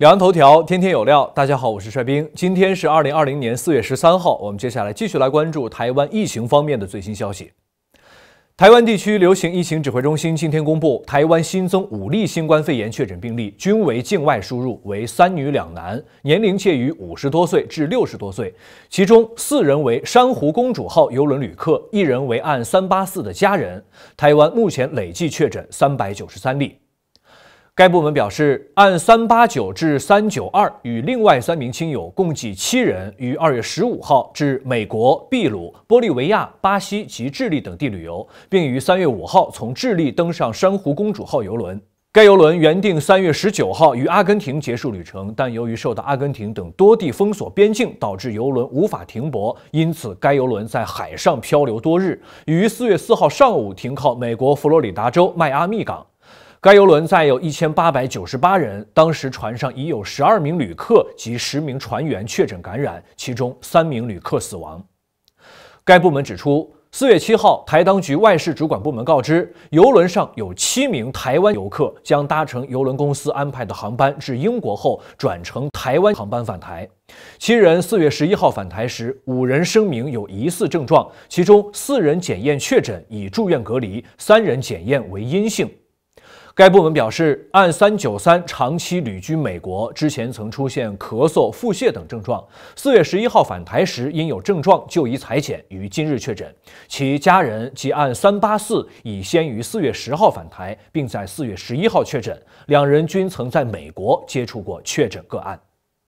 两岸头条，天天有料。大家好，我是帅兵。今天是二零二零年四月十三号。我们接下来继续来关注台湾疫情方面的最新消息。台湾地区流行疫情指挥中心今天公布，台湾新增五例新冠肺炎确诊病例，均为境外输入，为三女两男，年龄介于五十多岁至六十多岁。其中四人为“珊瑚公主号”邮轮旅客，一人为“按三八四”的家人。台湾目前累计确诊三百九十三例。该部门表示，按三八九至三九二与另外三名亲友共计七人，于二月十五号至美国、秘鲁、玻利维亚、巴西及智利等地旅游，并于三月五号从智利登上“珊瑚公主”号游轮。该游轮原定三月十九号于阿根廷结束旅程，但由于受到阿根廷等多地封锁边境，导致游轮无法停泊，因此该游轮在海上漂流多日，于四月四号上午停靠美国佛罗里达州迈阿密港。该游轮载有一千八百九十八人，当时船上已有十二名旅客及十名船员确诊感染，其中三名旅客死亡。该部门指出，四月七号，台当局外事主管部门告知，游轮上有七名台湾游客将搭乘游轮公司安排的航班至英国后转乘台湾航班返台。七人四月十一号返台时，五人声明有疑似症状，其中四人检验确诊，已住院隔离，三人检验为阴性。该部门表示，按三九三长期旅居美国，之前曾出现咳嗽、腹泻等症状。四月十一号返台时因有症状就医裁剪，于今日确诊。其家人即按三八四已先于四月十号返台，并在四月十一号确诊，两人均曾在美国接触过确诊个案。